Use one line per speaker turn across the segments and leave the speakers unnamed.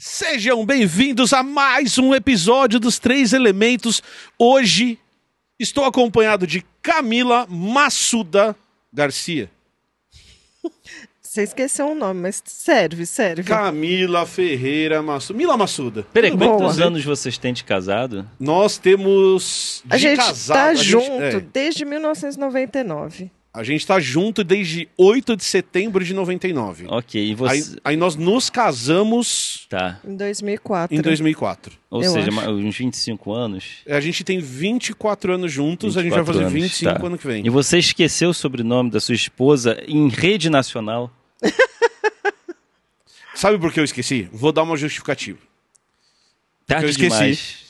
Sejam bem-vindos a mais um episódio dos Três Elementos. Hoje estou acompanhado de Camila Massuda Garcia.
Você esqueceu o nome, mas serve, serve.
Camila Ferreira Massuda. Mila Massuda. Peraí, é Boa. quantos anos vocês têm de casado? Nós temos. De tá a gente casado, tá a junto gente, é.
desde 1999.
A gente tá junto desde 8 de setembro de 99. Ok, e você... Aí, aí nós nos casamos... Tá.
Em 2004. Em
2004. Ou Eu seja, uns 25 anos. É, a gente tem 24 anos juntos, 24 a gente vai fazer anos, 25 tá. ano que vem. E
você esqueceu o sobrenome da sua esposa em rede nacional? Sabe por que eu esqueci? Vou dar uma justificativa. Tarde eu esqueci. Demais.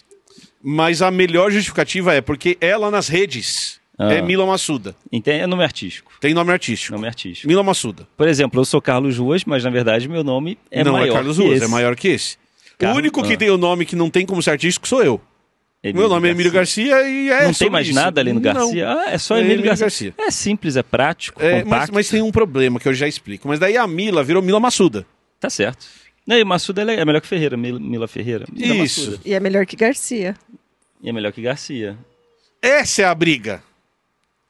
Mas a melhor justificativa é porque ela nas redes é ah. É Mila Massuda.
Entende? É nome artístico. Tem nome artístico. Nome artístico. Mila Massuda. Por exemplo, eu sou Carlos Ruas, mas na verdade meu nome é não é maior. Não é Carlos Ruas, esse. é maior
que esse. Carlos... o único que ah.
tem o um nome que não tem como ser artístico sou
eu. Emílio meu nome Garcia. é Emílio Garcia e é Não tem mais isso. nada ali no Garcia? Ah, é só é Emílio, Garcia. Garcia.
É simples, é prático, é, mas, mas, tem um problema que eu já explico. Mas daí a Mila virou Mila Massuda. Tá certo. Não, e Massuda é melhor que Ferreira, Mila, Mila Ferreira. Mila isso. Massuda.
E é melhor que Garcia.
E é melhor que Garcia. Essa é a briga.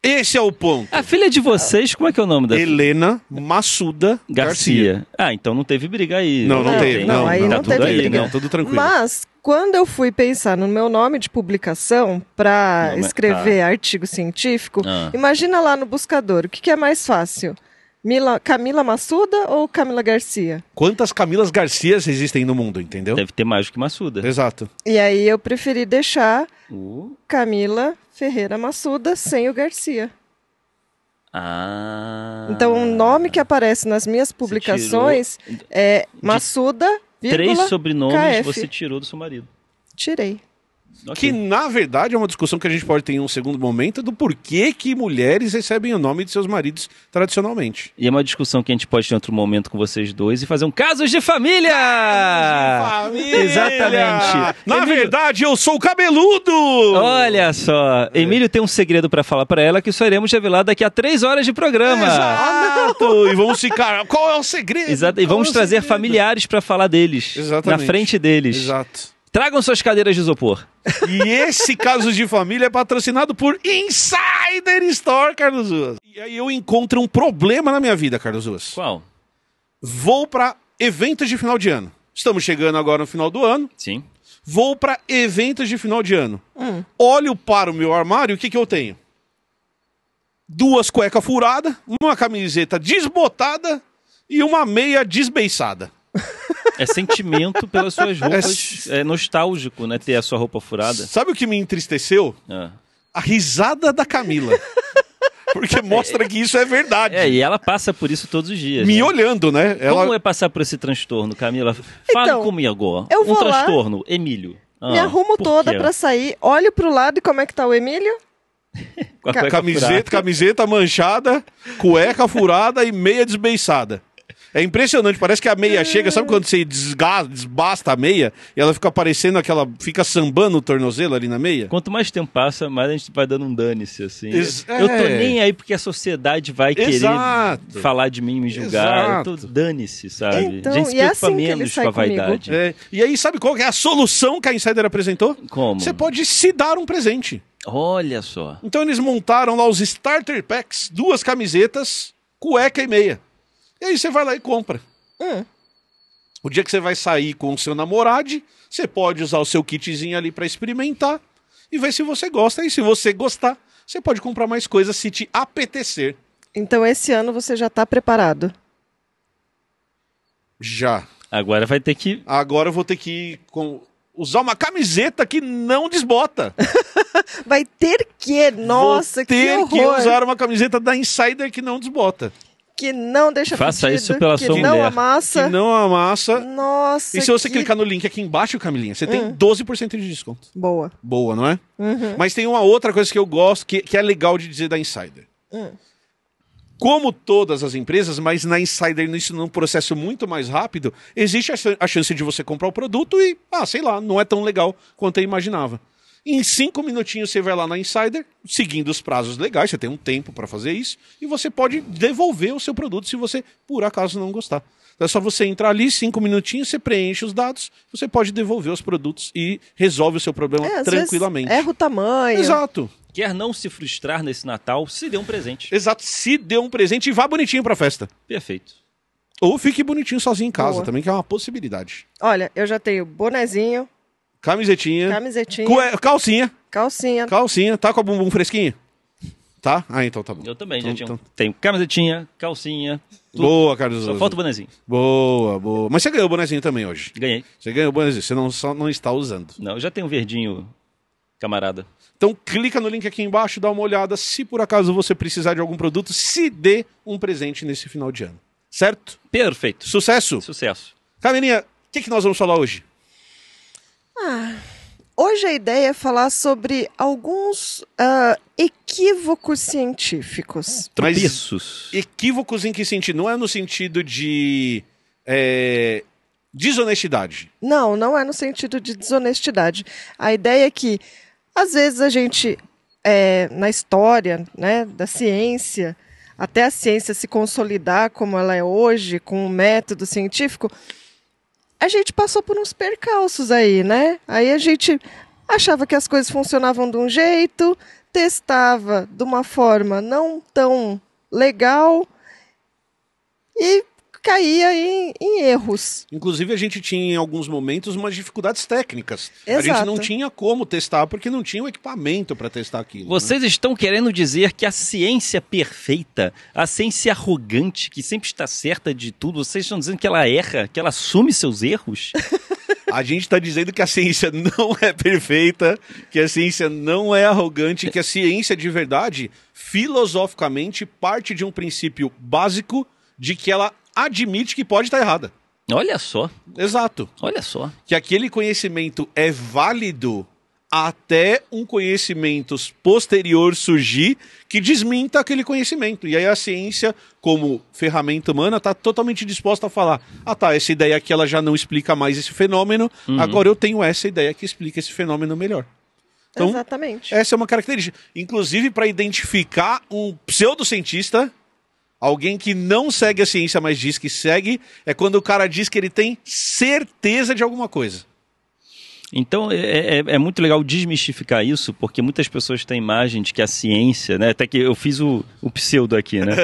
Esse é o ponto. A filha de vocês, como é que é o nome da filha? Helena Massuda Garcia. Garcia. Ah, então não teve briga aí. Não, não, não teve. Não, tá não, aí não, não, tá teve aí, briga. Não, tudo tranquilo. Mas,
quando eu fui pensar no meu nome de publicação para tá. escrever tá. artigo científico, ah. imagina lá no buscador, o que, que é mais fácil? Mila, Camila Massuda ou Camila Garcia?
Quantas Camilas Garcias existem no mundo, entendeu? Deve ter mais do que Massuda. Exato.
E aí eu preferi deixar uh. Camila Ferreira Massuda sem o Garcia.
Ah. Então, o
nome que aparece nas minhas publicações é
Massuda.
Três sobrenomes KF. você tirou do seu marido.
Tirei.
Okay. Que na verdade é uma discussão que a gente pode ter em um segundo momento do porquê que mulheres
recebem o nome de seus maridos tradicionalmente. E é uma discussão que a gente pode ter em outro momento com vocês dois e fazer um casos de família! Casos de família! Exatamente. Na Emílio... verdade, eu sou cabeludo! Olha só, é. Emílio tem um segredo para falar para ela que só iremos revelar daqui a três horas de programa. Exato! e vamos ficar. Qual é o segredo? Exato. E vamos é trazer segredo? familiares para falar deles. Exatamente. Na frente deles. Exato. Tragam suas cadeiras de isopor.
E esse
caso de família é patrocinado por
Insider Store, Carlos Ruas. E aí eu encontro um problema na minha vida, Carlos Ruas. Qual? Vou para eventos de final de ano. Estamos chegando agora no final do ano. Sim. Vou para eventos de final de ano. Hum. Olho para o meu armário, o que, que eu tenho? Duas cuecas furadas, uma camiseta desbotada e uma meia desbeiçada.
É sentimento pelas suas é roupas. É... é... nostálgico, né? Ter a sua
roupa furada. Sabe o que me entristeceu? Ah. A risada da Camila. Porque mostra que isso é verdade.
É, e ela passa por isso todos os dias. Me né? olhando, né? Ela... Como é passar por esse transtorno, Camila? Fala então, comigo. Eu vou um transtorno, lá, Emílio. Ah, me arrumo toda para
sair, olho pro lado e como é que tá o Emílio?
É tá camiseta, a camiseta
manchada, cueca furada e meia desbeiçada. É impressionante, parece que a meia é. chega, sabe quando você desgasta, desbasta a meia e ela fica aparecendo aquela. fica sambando
o tornozelo ali na meia? Quanto mais tempo passa, mais a gente vai dando um dane-se, assim. Ex eu tô é. nem aí porque a sociedade vai Exato. querer falar de mim, e me julgar. Exato. Eu tô dane-se, sabe? Então, a gente se é preocupa é assim menos com a vaidade. É.
E aí, sabe qual é a solução que a Insider apresentou? Como? Você pode se dar um presente. Olha só. Então eles montaram lá os starter packs, duas camisetas, cueca e meia. E aí você vai lá e compra. É. O dia que você vai sair com o seu namorado, você pode usar o seu kitzinho ali para experimentar e ver se você gosta. E se você gostar, você pode comprar mais coisas se te apetecer.
Então esse ano você já está preparado?
Já. Agora vai ter que. Agora eu vou ter que com... usar uma camiseta que não desbota.
vai ter que, nossa, vou ter que, que usar uma
camiseta da Insider que não desbota
que não deixa Faça isso pela que sua não mulher. amassa. Que
não amassa.
Nossa. E se você clicar
no link aqui embaixo, Camilinha, você tem uhum. 12% de desconto. Boa. Boa, não é? Uhum. Mas tem uma outra coisa que eu gosto, que, que é legal de dizer da Insider. Hum. Como todas as empresas, mas na Insider, isso num processo muito mais rápido, existe a, a chance de você comprar o produto e, ah, sei lá, não é tão legal quanto eu imaginava. Em cinco minutinhos você vai lá na Insider, seguindo os prazos legais, você tem um tempo para fazer isso, e você pode devolver o seu produto se você, por acaso, não gostar. Então é só você entrar ali, cinco minutinhos, você preenche os dados, você pode devolver os produtos e resolve o seu problema é, tranquilamente. Erra o
tamanho. Exato. Quer não se frustrar
nesse Natal,
se dê um presente.
Exato, se dê um presente e vá bonitinho pra festa. Perfeito. Ou fique bonitinho sozinho em casa Boa. também, que é uma possibilidade.
Olha, eu já tenho bonezinho,
Camisetinha. Camisetinha. É, calcinha. Calcinha. Calcinha. Tá com a bumbum fresquinha? Tá? Ah, então tá bom. Eu
também já Então- tinha. então-
Tenho camisetinha,
calcinha, tudo. Boa, Carlos. Só falta o
bonezinho. Boa, boa. Mas você ganhou o bonezinho também hoje. Ganhei. Você ganhou o bonezinho, você não, só não está usando. Não, eu já tenho um verdinho, camarada. Então clica no link aqui embaixo, dá uma olhada. Se por acaso você precisar de algum produto, se dê um presente nesse final de ano. Certo? Perfeito. Sucesso! Sucesso. Camelinha, o que, que nós vamos falar hoje?
Ah, hoje a ideia é falar sobre alguns uh, equívocos científicos.
Mas equívocos em que sentido? Não é no sentido de é, desonestidade.
Não, não é no sentido de desonestidade. A ideia é que, às vezes, a gente, é, na história né, da ciência, até a ciência se consolidar como ela é hoje, com o método científico, a gente passou por uns percalços aí, né? Aí a gente achava que as coisas funcionavam de um jeito, testava de uma forma não tão legal e caía em, em
erros. Inclusive, a gente tinha em alguns momentos umas dificuldades técnicas. Exato. A gente não tinha como
testar porque não tinha o equipamento para testar aquilo. Né? Vocês né? estão querendo dizer que a ciência perfeita, a ciência arrogante, que sempre está certa de tudo, vocês estão dizendo que ela erra, que ela assume seus erros? A gente está dizendo que a ciência não é perfeita,
que a ciência não é arrogante, que a ciência de verdade, filosoficamente, parte de um princípio básico de que ela admite que pode estar errada. Olha só. Exato. Olha só. Que aquele conhecimento é válido até um conhecimento posterior surgir que desminta aquele conhecimento. E aí a ciência, como ferramenta humana, está totalmente disposta a falar: ah tá, essa ideia aqui ela já não explica mais esse fenômeno, uhum. agora eu tenho essa ideia que explica esse fenômeno melhor.
Então, Exatamente.
Essa é uma característica. Inclusive, para identificar um pseudocientista, Alguém que não segue a ciência, mas diz que segue, é quando o cara diz que ele tem certeza de alguma coisa.
Então é, é, é, é muito legal desmistificar isso, porque muitas pessoas têm a imagem de que a ciência, né? Até que eu fiz o, o pseudo aqui, né?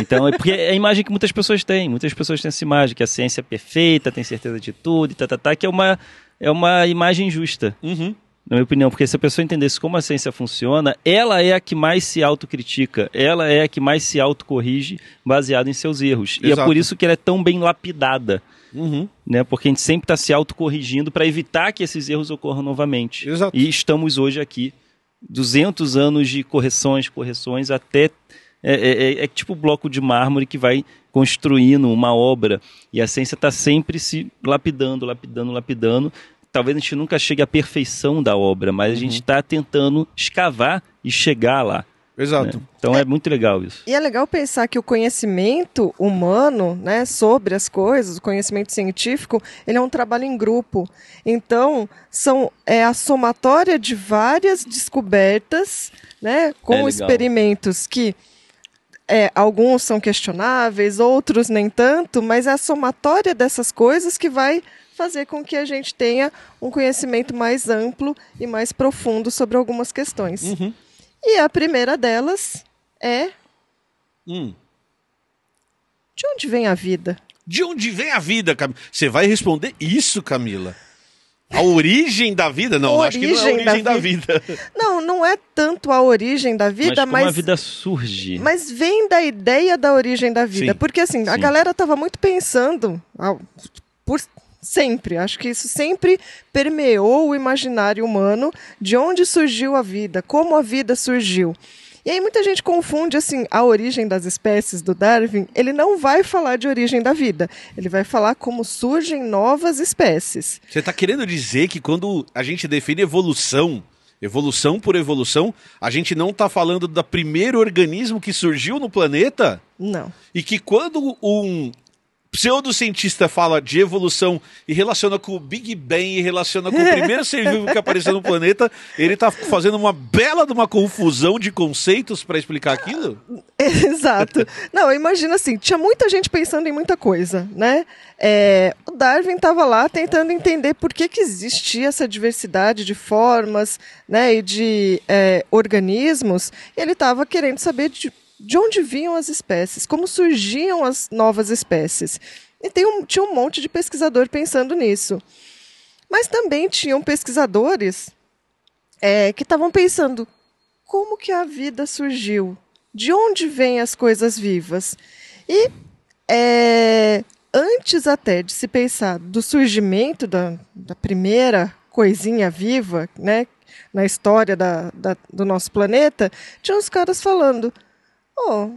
Então, é porque é a imagem que muitas pessoas têm. Muitas pessoas têm essa imagem, que a ciência é perfeita, tem certeza de tudo, e tá, tá, tá, que é uma, é uma imagem justa. Uhum na minha opinião, porque se a pessoa entendesse como a ciência funciona, ela é a que mais se autocritica, ela é a que mais se autocorrige baseado em seus erros. Exato. E é por isso que ela é tão bem lapidada. Uhum. Né? Porque a gente sempre está se autocorrigindo para evitar que esses erros ocorram novamente. Exato. E estamos hoje aqui, 200 anos de correções, correções, até. É, é, é, é tipo bloco de mármore que vai construindo uma obra. E a ciência está sempre se lapidando, lapidando, lapidando, talvez a gente nunca chegue à perfeição da obra, mas uhum. a gente está uhum. tentando escavar e chegar lá. Exato. Né? Então é, é, muito legal isso.
E é legal pensar que o conhecimento humano, né, sobre as coisas, o conhecimento científico, ele é um trabalho em grupo. Então, são é a somatória de várias descobertas, né, com é experimentos que é, alguns são questionáveis, outros nem tanto, mas é a somatória dessas coisas que vai fazer com que a gente tenha um conhecimento mais amplo e mais profundo sobre algumas questões. Uhum. E a primeira delas é.
Hum. De onde vem a vida? De onde vem a vida, Camila? Você vai responder isso, Camila. A origem da vida? Não, origem acho que não é
a origem da
vida. da vida.
Não, não é tanto a origem da vida, mas. Como mas, a
vida surge.
Mas vem da ideia da origem da vida. Sim. Porque, assim, Sim. a galera estava muito pensando, por Sempre. Acho que isso sempre permeou o imaginário humano de onde surgiu a vida, como a vida surgiu. E aí muita gente confunde assim a origem das espécies do Darwin. Ele não vai falar de origem da vida. Ele vai falar como surgem novas espécies.
Você está querendo dizer que quando a gente define evolução, evolução por evolução, a gente não está falando do primeiro organismo que surgiu no planeta? Não. E que quando um pseudocientista fala de evolução e relaciona com o Big Bang e relaciona com o primeiro ser vivo que apareceu no planeta, ele tá fazendo uma bela de uma confusão de conceitos para explicar aquilo?
Exato. Não, imagina assim, tinha muita gente pensando em muita coisa, né? É, o Darwin estava lá tentando entender por que, que existia essa diversidade de formas né, e de é, organismos, e ele estava querendo saber de de onde vinham as espécies, como surgiam as novas espécies. E tem um, tinha um monte de pesquisador pensando nisso. Mas também tinham pesquisadores é, que estavam pensando como que a vida surgiu, de onde vêm as coisas vivas. E é, antes até de se pensar do surgimento da, da primeira coisinha viva, né, na história da, da, do nosso planeta, tinha os caras falando Ô, oh,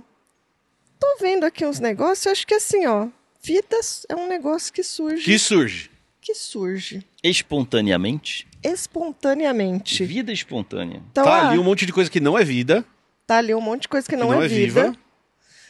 tô vendo aqui uns negócios, acho que assim, ó, vida é um negócio que surge. Que surge. Que surge.
Espontaneamente? Espontaneamente. Vida espontânea. Então, tá ah, ali um monte de coisa que não é vida.
Tá ali um monte de coisa que não, que não é, é, viva.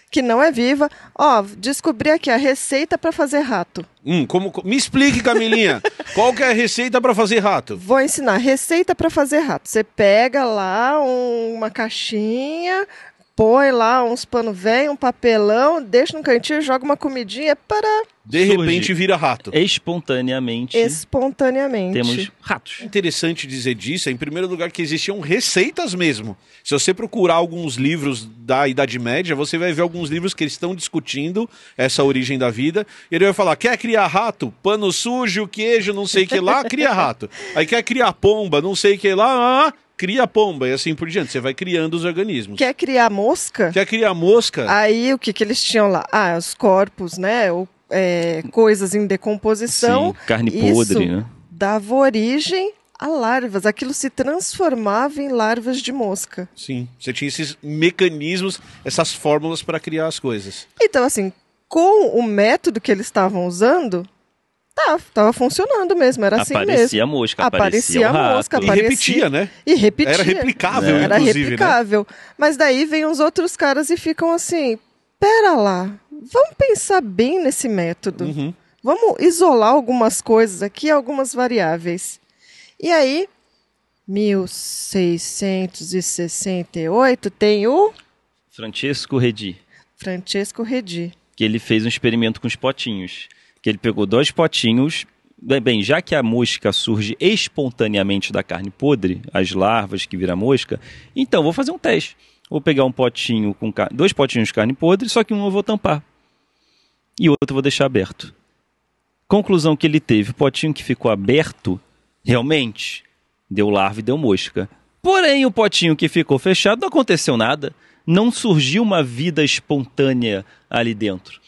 que não é viva. Ó, oh, descobri aqui a receita para fazer rato.
Hum, como me explique, Camilinha, qual que é a receita para fazer rato?
Vou ensinar receita para fazer rato. Você pega lá um, uma caixinha, põe lá uns pano velho, um papelão, deixa no cantinho, joga uma comidinha para.
De Surge. repente vira rato. Espontaneamente.
Espontaneamente. Temos
ratos. Interessante dizer disso,
é, em primeiro lugar, que existiam receitas mesmo. Se você procurar alguns livros da Idade Média, você vai ver alguns livros que eles estão discutindo essa origem da vida. ele vai falar: quer criar rato? Pano sujo, queijo, não sei o que lá, cria rato. Aí quer criar pomba, não sei o que lá, ah, ah, ah cria a pomba e assim por diante. Você vai criando os organismos. Quer
criar mosca?
Quer criar mosca?
Aí o que, que eles tinham lá? Ah, os corpos, né? o é, coisas em decomposição. Sim, carne podre, né? Dava origem a larvas. Aquilo se transformava em larvas de mosca.
Sim. Você tinha esses mecanismos, essas fórmulas para criar as coisas.
Então, assim, com o método que eles estavam usando, Tá, tava funcionando mesmo, era assim aparecia mesmo. A mosca, aparecia, aparecia a mosca, aparecia. E
repetia, né? E repetia. Era replicável, né? Era replicável.
Né? Mas daí vem os outros caras e ficam assim: pera lá, vamos pensar bem nesse método. Uhum. Vamos isolar algumas coisas aqui, algumas variáveis. E aí, 1668 tem o.
Francesco Redi.
Francesco Redi.
Que ele fez um experimento com os potinhos que ele pegou dois potinhos. Bem, já que a mosca surge espontaneamente da carne podre, as larvas que viram mosca, então vou fazer um teste. Vou pegar um potinho com car... dois potinhos de carne podre, só que um eu vou tampar e outro eu vou deixar aberto. Conclusão que ele teve: o potinho que ficou aberto realmente deu larva e deu mosca. Porém, o potinho que ficou fechado não aconteceu nada, não surgiu uma vida espontânea ali dentro.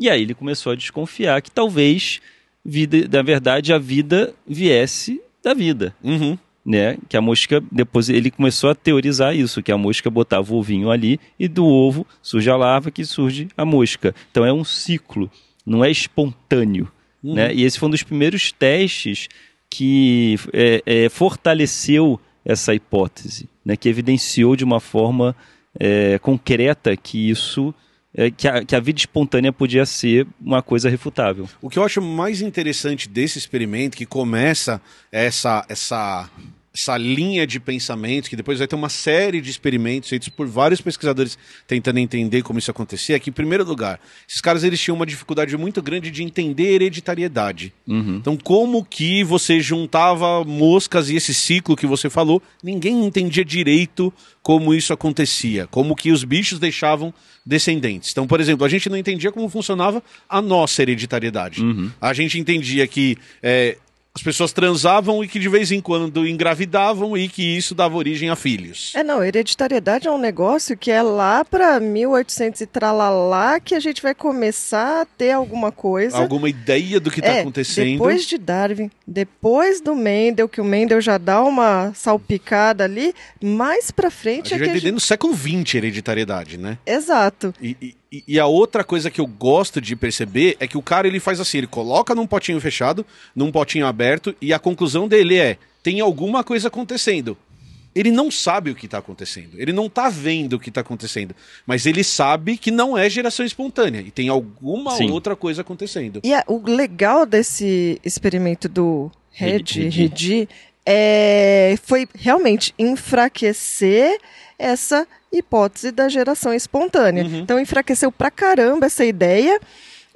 E aí ele começou a desconfiar que talvez, vida, na verdade, a vida viesse da vida. Uhum. Né? Que a mosca, depois ele começou a teorizar isso, que a mosca botava o ovinho ali e do ovo surge a larva que surge a mosca. Então é um ciclo, não é espontâneo. Uhum. Né? E esse foi um dos primeiros testes que é, é, fortaleceu essa hipótese, né? que evidenciou de uma forma é, concreta que isso é, que a, que a, vida espontânea podia ser uma coisa refutável. O que eu acho
mais interessante desse experimento, que começa essa, essa essa linha de pensamento, que depois vai ter uma série de experimentos feitos por vários pesquisadores tentando entender como isso acontecia, é que, em primeiro lugar, esses caras eles tinham uma dificuldade muito grande de entender hereditariedade. Uhum. Então, como que você juntava moscas e esse ciclo que você falou, ninguém entendia direito como isso acontecia, como que os bichos deixavam descendentes. Então, por exemplo, a gente não entendia como funcionava a nossa hereditariedade. Uhum. A gente entendia que é, as pessoas transavam e que de vez em quando engravidavam e que isso dava origem a filhos.
É, não, hereditariedade é um negócio que é lá para 1800 e tralalá que a gente vai começar a ter alguma coisa. Alguma
ideia do que está é, acontecendo. Depois de
Darwin, depois do Mendel, que o Mendel já dá uma salpicada ali, mais para frente... A gente é vai entender gente...
no século XX hereditariedade, né? Exato. E, e, e, e, a outra coisa que eu gosto de perceber é que o cara ele faz assim, ele coloca num potinho fechado, num potinho aberto, e a conclusão dele é: tem alguma coisa acontecendo. Ele não sabe o que está acontecendo, ele não está vendo o que está acontecendo, mas ele sabe que não é geração espontânea e tem alguma Sim. outra coisa acontecendo. E
a, o legal desse experimento do Red, Redi, é, foi realmente enfraquecer essa hipótese da geração espontânea. Uhum. Então enfraqueceu pra caramba essa ideia.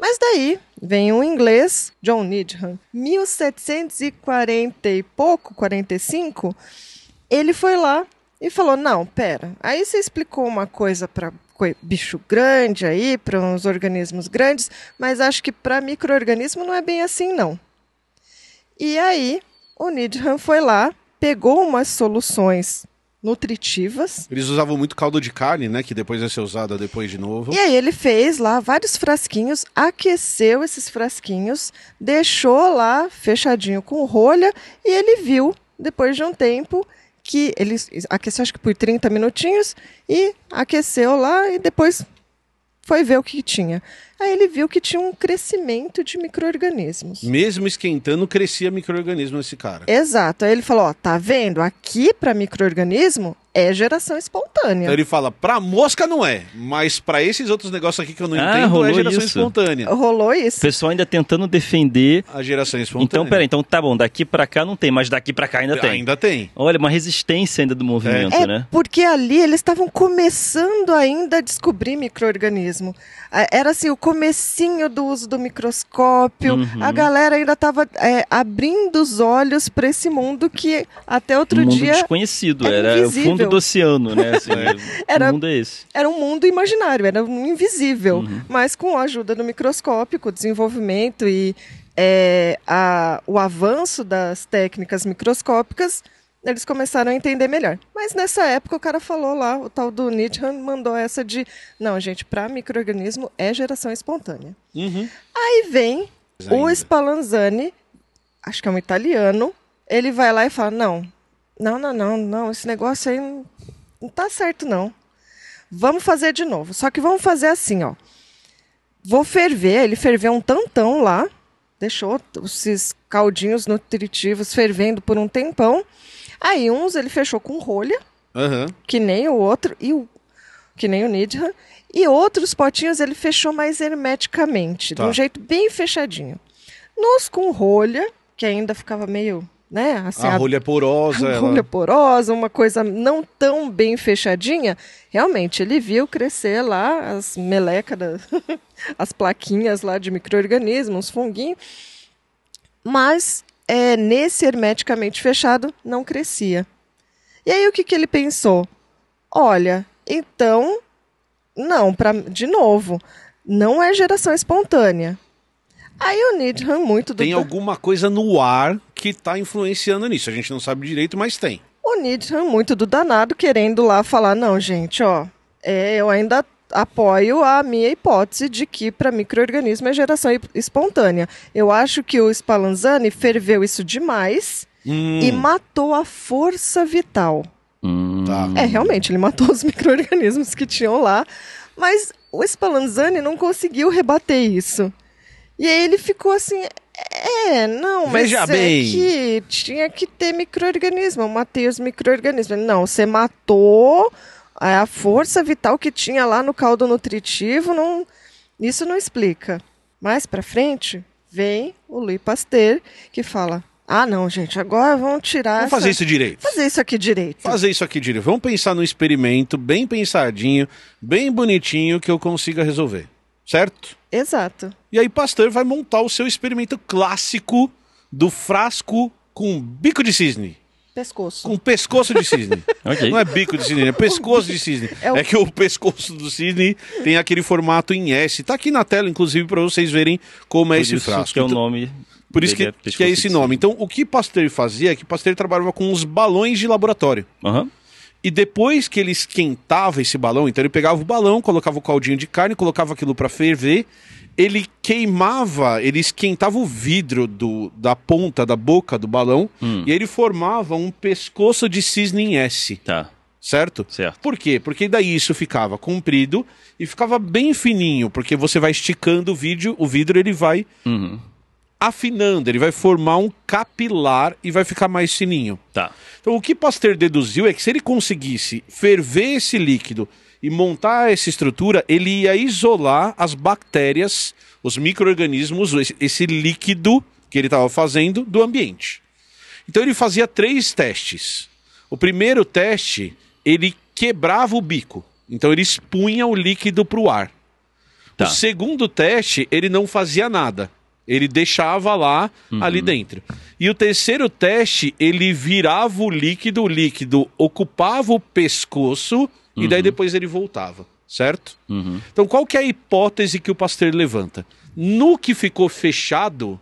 Mas daí vem um inglês, John Needham, 1740 e pouco, 45, ele foi lá e falou: "Não, pera. Aí você explicou uma coisa para bicho grande aí, para uns organismos grandes, mas acho que para microorganismo não é bem assim não". E aí o Needham foi lá, pegou umas soluções nutritivas.
Eles usavam muito caldo de carne, né? Que depois ia ser usada depois de novo. E
aí ele fez lá vários frasquinhos, aqueceu esses frasquinhos, deixou lá fechadinho com rolha e ele viu, depois de um tempo, que ele aqueceu acho que por 30 minutinhos e aqueceu lá e depois foi ver o que tinha. Aí ele viu que tinha um crescimento de micro-organismos.
Mesmo esquentando, crescia micro-organismo nesse cara.
Exato. Aí ele falou: ó, tá vendo? Aqui para micro é geração espontânea. Então
ele fala, pra mosca não é, mas para esses outros negócios aqui que eu não ah, entendo é geração isso.
espontânea. Rolou isso. O pessoal ainda tentando defender a geração espontânea. Então, peraí, então tá bom, daqui para cá não tem, mas daqui para cá ainda tem. Ainda tem. Olha, uma resistência ainda do movimento, é. né? É
porque ali eles estavam começando ainda a descobrir microorganismo. É, era assim, o comecinho do uso do microscópio, uhum. a galera ainda estava é, abrindo os olhos para esse mundo que até outro um mundo dia
desconhecido, era, era o fundo fundo do oceano, né? Assim, é. era, mundo é esse.
Era um mundo imaginário, era um invisível. Uhum. Mas com a ajuda do microscópio, com o desenvolvimento e é, a, o avanço das técnicas microscópicas, eles começaram a entender melhor. Mas nessa época o cara falou lá, o tal do Nietzsche mandou essa de, não, gente, para microorganismo é geração espontânea. Uhum. Aí vem o Spallanzani, acho que é um italiano, ele vai lá e fala, não, não, não, não, não. Esse negócio aí não, tá certo, não. Vamos fazer de novo. Só que vamos fazer assim, ó. Vou ferver, ele ferveu um tantão lá. Deixou esses caldinhos nutritivos fervendo por um tempão. Aí uns ele fechou com rolha, uhum. que nem o outro, e o, que nem o Nidham. E outros potinhos ele fechou mais hermeticamente, tá. de um jeito bem fechadinho. Nos com rolha, que ainda ficava meio né? Assim, a, rolha
porosa. A ela...
porosa, uma coisa não tão bem fechadinha. Realmente, ele viu crescer lá as melecas, as plaquinhas lá de micro-organismos, funguinhos. Mas é, nesse hermeticamente fechado não crescia. E aí o que, que ele pensou? Olha, então, não, pra, de novo, não é geração espontânea. Aí o Needham é muito do... Tem alguma
coisa no ar que está influenciando nisso. A gente não sabe direito, mas tem.
O Needham é muito do danado querendo lá falar, não, gente, ó, é, eu ainda apoio a minha hipótese de que para microorganismo é geração espontânea. Eu acho que o Spallanzani ferveu isso demais hum. e matou a força vital.
Hum. Tá.
É, realmente, ele matou os microorganismos que tinham lá, mas o Spallanzani não conseguiu rebater isso. E aí ele ficou assim, é, não, mas Veja é bem. que tinha que ter microorganismo. Eu matei os micro-organismos. Não, você matou a força vital que tinha lá no caldo nutritivo, não, isso não explica. Mais para frente vem o Louis Pasteur que fala: "Ah, não, gente, agora vamos tirar Vamos essa... fazer isso direito. Fazer isso aqui
direito. Fazer isso aqui direito. Vamos pensar num experimento bem pensadinho, bem bonitinho que eu consiga resolver. Certo? Exato. E aí Pasteur vai montar o seu experimento clássico do frasco com bico de cisne. Pescoço. Com pescoço de cisne. okay. Não é bico de cisne, é pescoço de cisne. É, o... é, que o pescoço do cisne tem aquele formato em S. Está aqui na tela, inclusive, para vocês verem como é esse frasco. Que é o então, nome por isso que é, é, que, é esse nome. Então, o que Pasteur fazia é que Pasteur trabalhava com uns balões de laboratório. Uhum. E depois que ele esquentava esse balão, então ele pegava o balão, colocava o caldinho de carne, colocava aquilo para ferver, ele queimava, ele esquentava o vidro do, da ponta da boca do balão hum. e ele formava um pescoço de cisne em S. Tá. Certo? Certo. Por quê? Porque daí isso ficava comprido e ficava bem fininho, porque você vai esticando o vidro, o vidro ele vai uhum afinando, ele vai formar um capilar e vai ficar mais fininho. Tá. Então o que Pasteur deduziu é que se ele conseguisse ferver esse líquido e montar essa estrutura, ele ia isolar as bactérias, os micro-organismos, esse líquido que ele estava fazendo do ambiente. Então ele fazia três testes. O primeiro teste, ele quebrava o bico. Então ele expunha o líquido para o ar. Tá. O segundo teste, ele não fazia nada. Ele deixava lá, uhum. ali dentro. E o terceiro teste, ele virava o líquido, o líquido ocupava o pescoço uhum. e daí uhum. depois ele voltava, certo? Uhum. Então qual que é a hipótese que o pastor levanta? No que ficou fechado,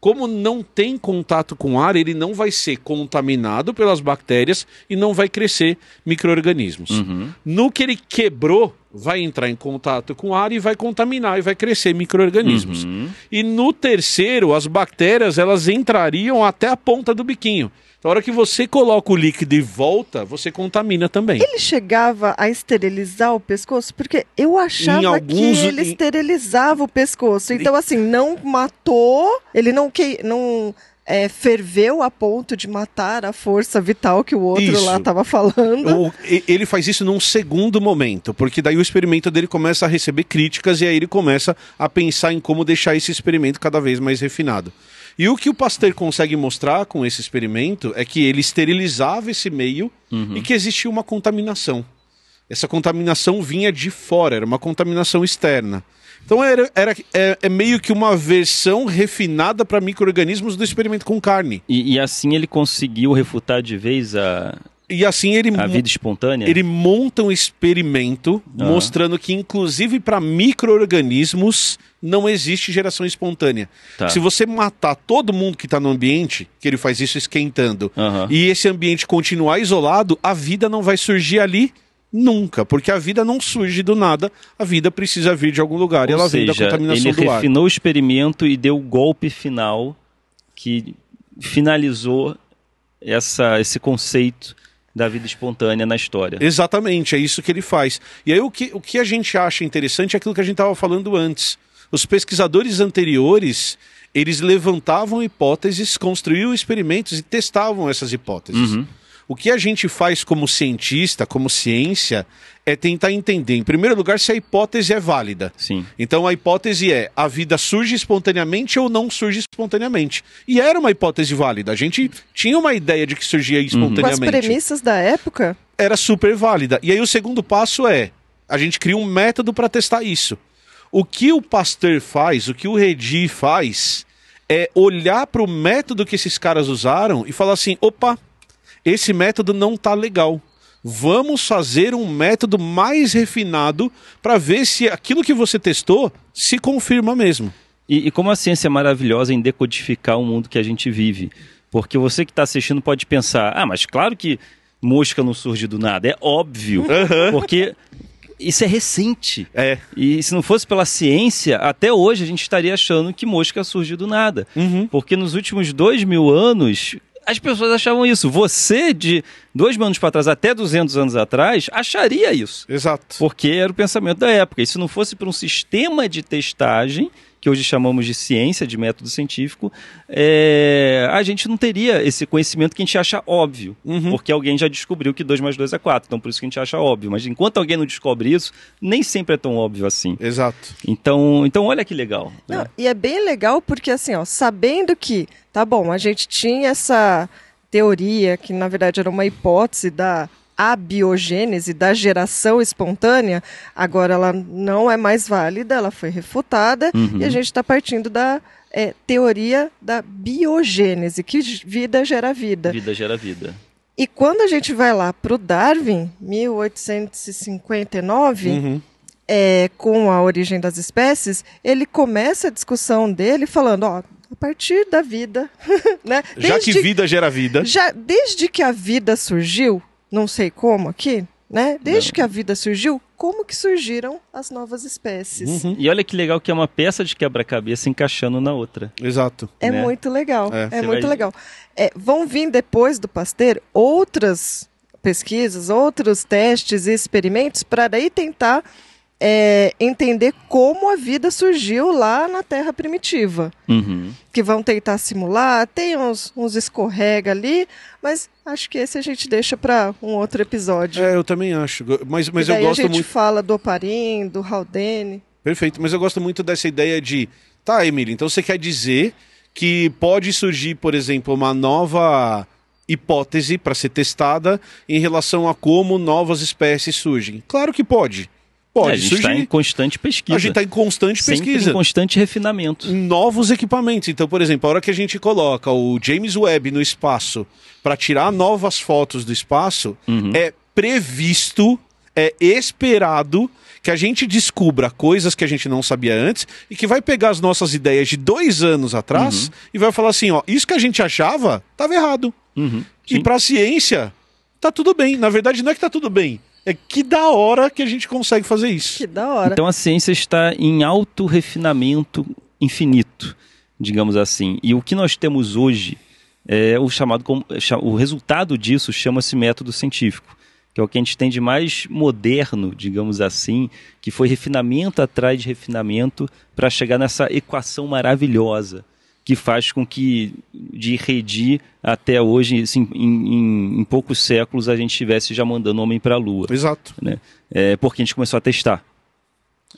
como não tem contato com ar, ele não vai ser contaminado pelas bactérias e não vai crescer micro-organismos. Uhum. No que ele quebrou, vai entrar em contato com o ar e vai contaminar e vai crescer micro-organismos. Uhum. E no terceiro, as bactérias elas entrariam até a ponta do biquinho. Então, hora que você coloca o líquido e volta, você contamina também. Ele
chegava a esterilizar o pescoço? Porque eu achava alguns... que ele esterilizava o pescoço. Então, assim, não matou, ele não, que... não é, ferveu a ponto de matar a força vital que o outro isso. lá estava falando.
O, ele faz isso num segundo momento, porque daí o experimento dele começa a receber críticas e aí ele começa a pensar em como deixar esse experimento cada vez mais refinado. E o que o Pasteur consegue mostrar com esse experimento é que ele esterilizava esse meio uhum. e que existia uma contaminação. Essa contaminação vinha de fora, era uma contaminação externa. Então era, era, é, é meio que uma versão refinada para micro-organismos do experimento com carne.
E, e, assim ele conseguiu refutar de vez a. E
assim ele. A vida espontânea? Ele monta um
experimento mostrando que, inclusive,
para micro-organismos não existe geração espontânea. Tá. Se você matar todo mundo que está no ambiente, que ele faz isso esquentando, uhum. e esse ambiente continuar isolado, a vida não vai surgir ali Nunca, porque a vida não surge do nada, a vida precisa vir de algum lugar. Ou e ela seja, vem da contaminação do ar. Ele refinou
o experimento e deu o golpe final que finalizou essa, esse conceito da vida espontânea na história. Exatamente, é isso que ele faz. E aí o que, o que a gente acha
interessante é aquilo que a gente estava falando antes. Os pesquisadores anteriores, eles levantavam hipóteses, construíam experimentos e testavam essas hipóteses. Uhum. O que a gente faz como cientista, como ciência, é tentar entender, em primeiro lugar, se a hipótese é válida. Sim. Então a hipótese é: a vida surge espontaneamente ou não surge espontaneamente. E era uma hipótese válida. A gente tinha uma ideia de que surgia uhum. espontaneamente. Com as
premissas da época?
Era super válida. E aí o segundo passo é: a gente cria um método para testar isso. O que o Pasteur faz, o que o Redi faz, é olhar para o método que esses caras usaram e falar assim: opa, esse método não tá legal. Vamos fazer um método mais refinado para ver se
aquilo que você testou se confirma mesmo. E, e, como a ciência é maravilhosa em decodificar o mundo que a gente vive. Porque você que está assistindo pode pensar, ah, mas claro que mosca não surge do nada. É óbvio. Uhum. Porque isso é recente. É. E se não fosse pela ciência, até hoje a gente estaria achando que mosca surgiu do nada. Uhum. Porque nos últimos dois mil anos, as pessoas achavam isso. Você, de dois mil anos para trás, até 200 anos atrás, acharia isso. Exato. Porque era o pensamento da época. E se não fosse por um sistema de testagem que hoje chamamos de ciência, de método científico, é, a gente não teria esse conhecimento que a gente acha óbvio, uhum. porque alguém já descobriu que 2 mais 2 é 4, então por isso que a gente acha óbvio. Mas enquanto alguém não descobre isso, nem sempre é tão óbvio assim. Exato. Então, então olha que legal.
Né? Não, né? E é bem legal porque, assim, ó, sabendo que, tá bom, a gente tinha essa teoria, que na verdade era uma hipótese da abiogênese, da geração espontânea, agora ela não é mais válida, ela foi refutada uhum. e a uhum. gente está partindo da é, teoria da biogênese, que vida gera vida.
Vida gera vida.
E quando a gente vai lá para o Darwin, 1859, uhum. é, com a origem das espécies, ele começa a discussão dele falando, ó, a partir da vida, né? Desde, já
que vida gera vida. Já
desde que a vida surgiu, não sei como aqui, né? Desde não. que a vida surgiu, como que surgiram as novas espécies. Uhum.
E olha que legal que é uma peça de quebra-cabeça encaixando na outra. Exato. É né? muito
legal. É, é muito vai... legal. É, vão vir depois do Pasteur outras pesquisas, outros testes e experimentos para daí tentar é, entender como a vida surgiu lá na Terra primitiva. Uhum. Que vão tentar simular, tem uns, uns escorrega ali, mas acho que esse a gente deixa para um outro episódio.
É, eu também acho. Mas, mas eu gosto muito. A gente muito...
fala do Oparim, do
Haldane. Perfeito, mas eu gosto muito dessa ideia de. Tá, Emília, então você quer dizer que pode surgir, por exemplo, uma nova hipótese para ser testada em relação a como novas espécies surgem? Claro que pode. Pode é, a gente está em constante
pesquisa. A gente está em
constante Sempre pesquisa. Em constante refinamento. Novos equipamentos. Então, por exemplo, a hora que a gente coloca o James Webb no espaço para tirar novas fotos do espaço, uhum. é previsto, é esperado que a gente descubra coisas que a gente não sabia antes e que vai pegar as nossas ideias de dois anos atrás uhum. e vai falar assim: ó, isso que a gente achava estava errado. Uhum. E para a ciência, tá tudo bem. Na verdade, não é que tá tudo bem é que da hora que a gente consegue fazer isso. Que da hora. Então a
ciência está em alto refinamento infinito, digamos assim. E o que nós temos hoje é o chamado o resultado disso chama-se método científico, que é o que a gente tem de mais moderno, digamos assim, que foi refinamento atrás de refinamento para chegar nessa equação maravilhosa que faz com que de Redi até hoje, assim, em, em, em, poucos séculos, a gente estivesse já mandando homem para a Lua. Exato. Né? É, porque a gente começou a testar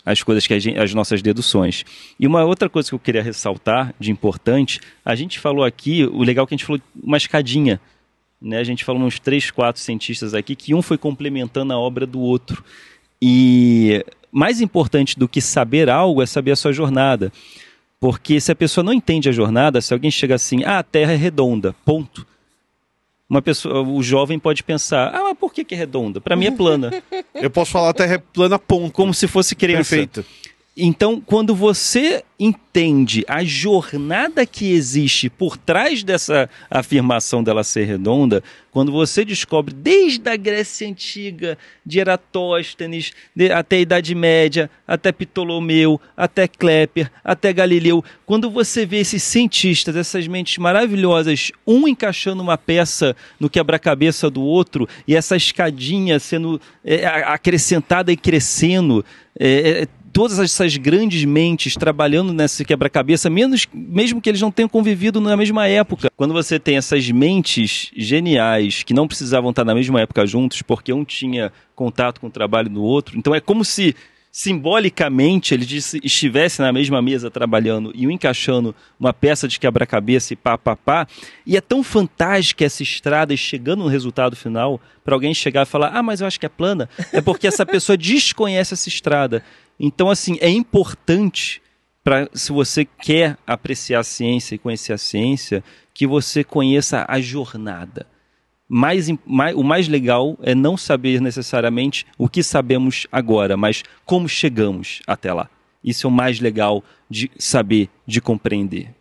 as coisas que gente, as nossas deduções. E uma outra coisa que eu queria ressaltar de importante, a gente falou aqui, o legal é que a gente falou uma escadinha. Né? A gente falou uns três, quatro cientistas aqui que um foi complementando a obra do outro. E mais importante do que saber algo é saber a sua jornada. Porque se a pessoa não entende a jornada, se alguém chega assim, ah, a Terra é redonda, ponto. Uma pessoa, o jovem pode pensar, ah, mas por que, que é redonda? Para mim é plana. Eu posso falar a Terra é plana, ponto. Como se fosse criança. Perfeito. Então, quando você entende a jornada que existe por trás dessa afirmação dela ser redonda, quando você descobre desde a Grécia Antiga, de Eratóstenes, de, até a Idade Média, até Ptolomeu, até Kléper, até Galileu, quando você vê esses cientistas, essas mentes maravilhosas, um encaixando uma peça no quebra-cabeça do outro e essa escadinha sendo é, acrescentada e crescendo, é, é todas essas grandes mentes trabalhando nesse quebra-cabeça, menos mesmo que eles não tenham convivido na mesma época. Quando você tem essas mentes geniais que não precisavam estar na mesma época juntos, porque um tinha contato com o trabalho do outro, então é como se simbolicamente ele disse, estivesse na mesma mesa trabalhando e encaixando uma peça de quebra-cabeça e pá, pá, pá. E é tão fantástica essa estrada e chegando no resultado final para alguém chegar e falar: Ah, mas eu acho que é plana. É porque essa pessoa desconhece essa estrada. Então, assim, é importante para se você quer apreciar a ciência e conhecer a ciência, que você conheça a jornada. Mais, mais, o mais legal é não saber necessariamente o que sabemos agora, mas como chegamos até lá. Isso é o mais legal de saber, de compreender.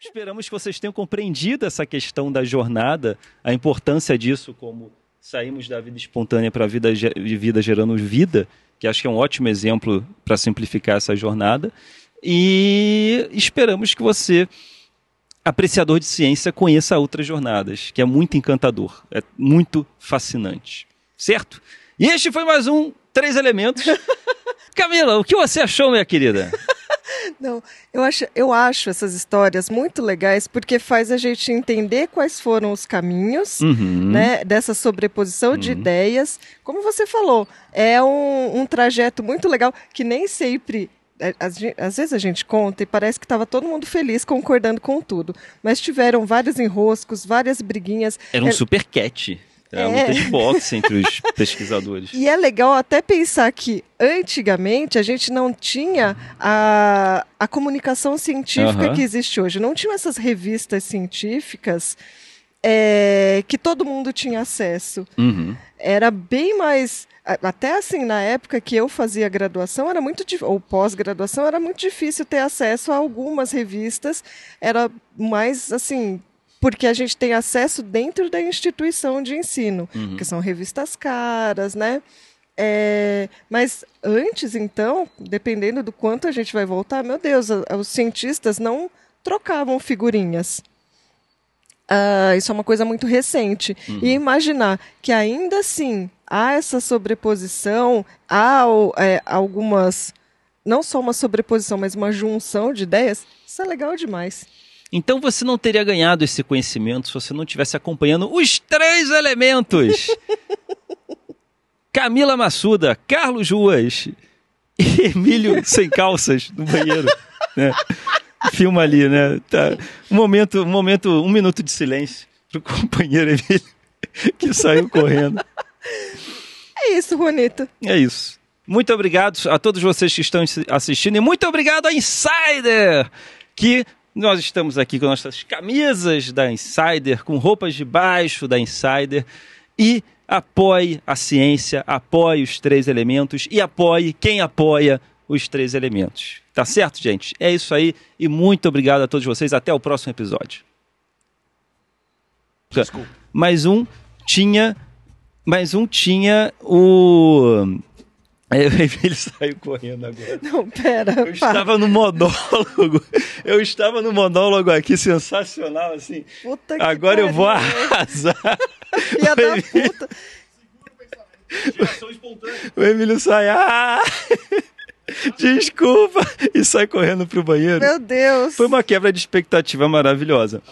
Esperamos que vocês tenham compreendido essa questão da jornada, a importância disso, como saímos da vida espontânea para a vida, vida gerando vida, que acho que é um ótimo exemplo para simplificar essa jornada. E esperamos que você, apreciador de ciência, conheça outras jornadas, que é muito encantador, é muito fascinante. Certo? E este foi mais um Três Elementos. Camila, o que você achou, minha querida?
Não, eu acho, eu acho essas histórias muito legais porque faz a gente entender quais foram os caminhos uhum. né, dessa sobreposição uhum. de ideias. Como você falou, é um, um trajeto muito legal que nem sempre é, às, vezes a gente conta e parece que estava todo mundo feliz concordando com tudo. Mas tiveram vários enroscos, várias briguinhas. Era um é...
super cat. É, é. luta é. de boxe entre os pesquisadores.
E é legal até pensar que antigamente a gente não tinha a, a comunicação científica uhum. que existe hoje. Não tinham essas revistas científicas é, que todo mundo tinha acesso. Uhum. Era bem mais até assim, na época que eu fazia graduação, era muito ou pós-graduação, era muito difícil ter acesso a algumas revistas. Era mais assim, porque a gente tem acesso dentro da instituição de ensino, uhum. que são revistas caras, né? É, mas antes, então, dependendo do quanto a gente vai voltar, meu Deus, os cientistas não trocavam figurinhas. Uh, isso é uma coisa muito recente. Uhum. E imaginar que ainda assim há essa sobreposição, há é, algumas, não só uma sobreposição, mas uma junção de ideias, isso é legal demais.
Então você não teria ganhado esse conhecimento se você não tivesse acompanhando os três elementos: Camila Massuda, Carlos Ruas e Emílio sem calças no banheiro. Né? Filma ali, né? Tá. Um momento, um momento, um minuto de silêncio pro companheiro Emílio que saiu correndo.
É isso, Juanito.
É isso. Muito obrigado a todos vocês que estão assistindo e muito obrigado a Insider, que nós estamos aqui com nossas camisas da Insider, com roupas de baixo da Insider e apoie a ciência, apoie os três elementos e apoie quem apoia os três elementos. Tá certo, gente? É isso aí e muito obrigado a todos vocês. Até o próximo episódio. Desculpa. Mais um tinha, mais um tinha o ele saiu correndo agora. Não, pera. Eu pá. estava no monólogo. Eu estava no monólogo aqui, sensacional, assim. Puta que agora eu vou arrasar. Filha da Emílio... puta. O Emílio sai. Ah! Desculpa! E sai correndo pro banheiro. Meu Deus! Foi uma quebra de expectativa maravilhosa.